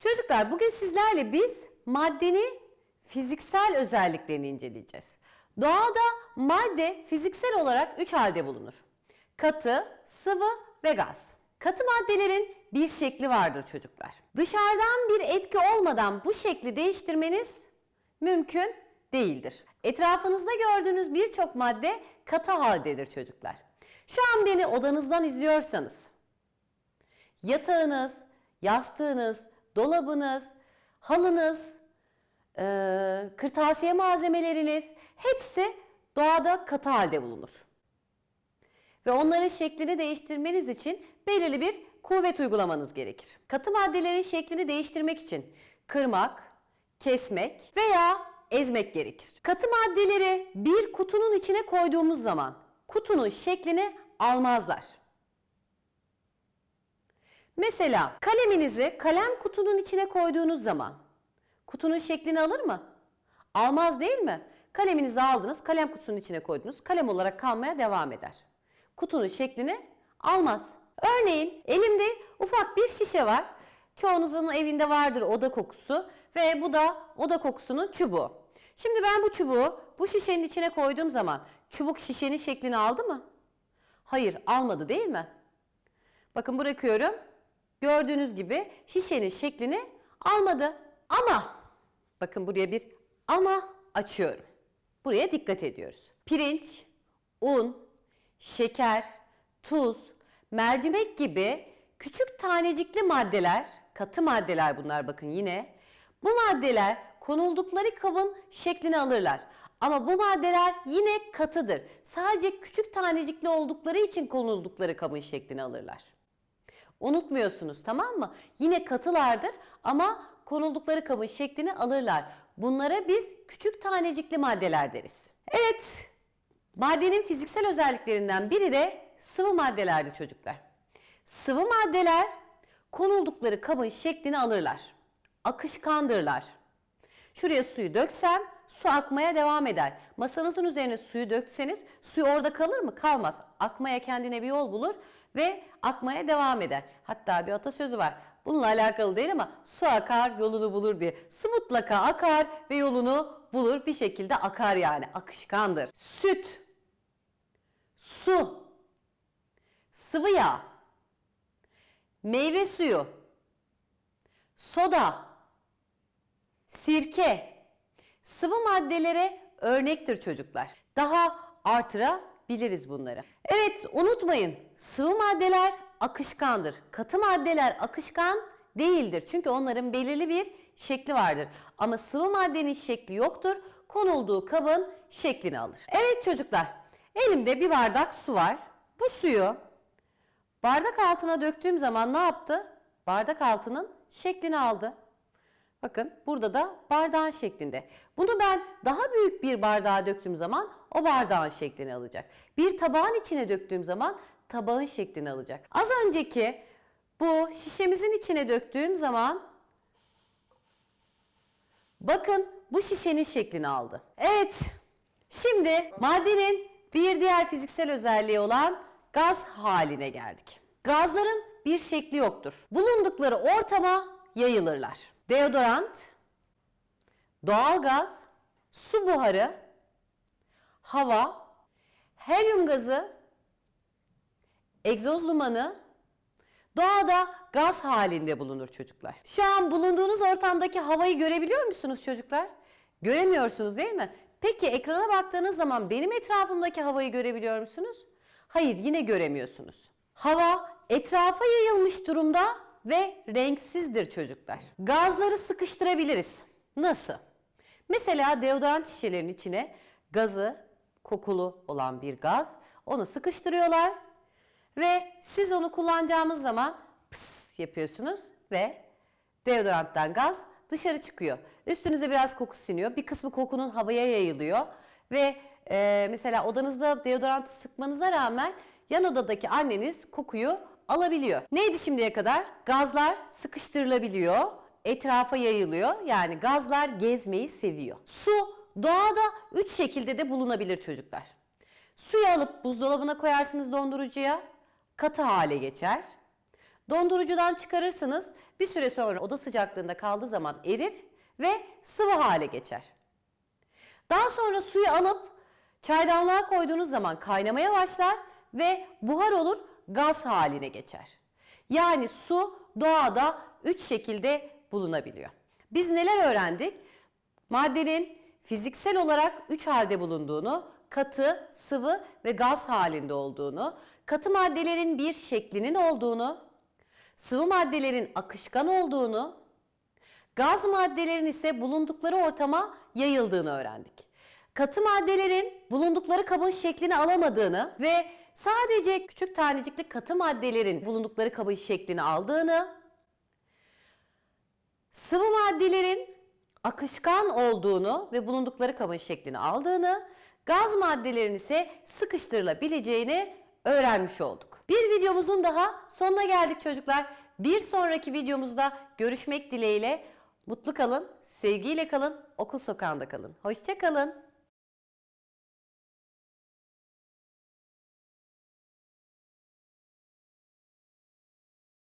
Çocuklar bugün sizlerle biz maddenin fiziksel özelliklerini inceleyeceğiz. Doğada madde fiziksel olarak 3 halde bulunur. Katı, sıvı ve gaz. Katı maddelerin bir şekli vardır çocuklar. Dışarıdan bir etki olmadan bu şekli değiştirmeniz mümkün değildir. Etrafınızda gördüğünüz birçok madde katı haldedir çocuklar. Şu an beni odanızdan izliyorsanız, yatağınız, yastığınız, dolabınız, halınız, e, kırtasiye malzemeleriniz hepsi doğada katı halde bulunur. Ve onların şeklini değiştirmeniz için belirli bir kuvvet uygulamanız gerekir. Katı maddelerin şeklini değiştirmek için kırmak, kesmek veya ezmek gerekir. Katı maddeleri bir kutunun içine koyduğumuz zaman kutunun şeklini almazlar. Mesela kaleminizi kalem kutunun içine koyduğunuz zaman kutunun şeklini alır mı? Almaz değil mi? Kaleminizi aldınız, kalem kutusunun içine koydunuz. Kalem olarak kalmaya devam eder. Kutunun şeklini almaz. Örneğin elimde ufak bir şişe var. Çoğunuzun evinde vardır oda kokusu ve bu da oda kokusunun çubuğu. Şimdi ben bu çubuğu bu şişenin içine koyduğum zaman çubuk şişenin şeklini aldı mı? Hayır almadı değil mi? Bakın bırakıyorum Gördüğünüz gibi şişenin şeklini almadı. Ama bakın buraya bir ama açıyorum. Buraya dikkat ediyoruz. Pirinç, un, şeker, tuz, mercimek gibi küçük tanecikli maddeler, katı maddeler bunlar bakın yine. Bu maddeler konuldukları kabın şeklini alırlar. Ama bu maddeler yine katıdır. Sadece küçük tanecikli oldukları için konuldukları kabın şeklini alırlar. Unutmuyorsunuz tamam mı? Yine katılardır ama konuldukları kabın şeklini alırlar. Bunlara biz küçük tanecikli maddeler deriz. Evet, maddenin fiziksel özelliklerinden biri de sıvı maddelerdi çocuklar. Sıvı maddeler konuldukları kabın şeklini alırlar. Akışkandırlar. Şuraya suyu döksem su akmaya devam eder. Masanızın üzerine suyu dökseniz suyu orada kalır mı? Kalmaz. Akmaya kendine bir yol bulur ve akmaya devam eder. Hatta bir atasözü var. Bununla alakalı değil ama su akar yolunu bulur diye. Su mutlaka akar ve yolunu bulur bir şekilde akar yani akışkandır. Süt, su, sıvı yağ, meyve suyu, soda, sirke sıvı maddelere örnektir çocuklar. Daha artıra biliriz bunları. Evet unutmayın sıvı maddeler akışkandır. Katı maddeler akışkan değildir. Çünkü onların belirli bir şekli vardır. Ama sıvı maddenin şekli yoktur. Konulduğu kabın şeklini alır. Evet çocuklar elimde bir bardak su var. Bu suyu bardak altına döktüğüm zaman ne yaptı? Bardak altının şeklini aldı. Bakın burada da bardağın şeklinde. Bunu ben daha büyük bir bardağa döktüğüm zaman o bardağın şeklini alacak. Bir tabağın içine döktüğüm zaman tabağın şeklini alacak. Az önceki bu şişemizin içine döktüğüm zaman bakın bu şişenin şeklini aldı. Evet şimdi maddenin bir diğer fiziksel özelliği olan gaz haline geldik. Gazların bir şekli yoktur. Bulundukları ortama yayılırlar deodorant, doğalgaz, su buharı, hava, helyum gazı, egzoz dumanı doğada gaz halinde bulunur çocuklar. Şu an bulunduğunuz ortamdaki havayı görebiliyor musunuz çocuklar? Göremiyorsunuz değil mi? Peki ekrana baktığınız zaman benim etrafımdaki havayı görebiliyor musunuz? Hayır yine göremiyorsunuz. Hava etrafa yayılmış durumda ve renksizdir çocuklar. Gazları sıkıştırabiliriz. Nasıl? Mesela deodorant şişelerinin içine gazı kokulu olan bir gaz onu sıkıştırıyorlar ve siz onu kullanacağımız zaman pıs yapıyorsunuz ve deodoranttan gaz dışarı çıkıyor. Üstünüze biraz koku siniyor. Bir kısmı kokunun havaya yayılıyor ve e, mesela odanızda deodorantı sıkmanıza rağmen yan odadaki anneniz kokuyu alabiliyor. Neydi şimdiye kadar? Gazlar sıkıştırılabiliyor, etrafa yayılıyor. Yani gazlar gezmeyi seviyor. Su doğada 3 şekilde de bulunabilir çocuklar. Suyu alıp buzdolabına koyarsınız dondurucuya, katı hale geçer. Dondurucudan çıkarırsınız, bir süre sonra oda sıcaklığında kaldığı zaman erir ve sıvı hale geçer. Daha sonra suyu alıp çaydanlığa koyduğunuz zaman kaynamaya başlar ve buhar olur gaz haline geçer. Yani su doğada 3 şekilde bulunabiliyor. Biz neler öğrendik? Maddenin fiziksel olarak 3 halde bulunduğunu, katı, sıvı ve gaz halinde olduğunu, katı maddelerin bir şeklinin olduğunu, sıvı maddelerin akışkan olduğunu, gaz maddelerin ise bulundukları ortama yayıldığını öğrendik katı maddelerin bulundukları kabın şeklini alamadığını ve sadece küçük tanecikli katı maddelerin bulundukları kabın şeklini aldığını, sıvı maddelerin akışkan olduğunu ve bulundukları kabın şeklini aldığını, gaz maddelerin ise sıkıştırılabileceğini öğrenmiş olduk. Bir videomuzun daha sonuna geldik çocuklar. Bir sonraki videomuzda görüşmek dileğiyle. Mutlu kalın, sevgiyle kalın, okul sokağında kalın. Hoşça kalın.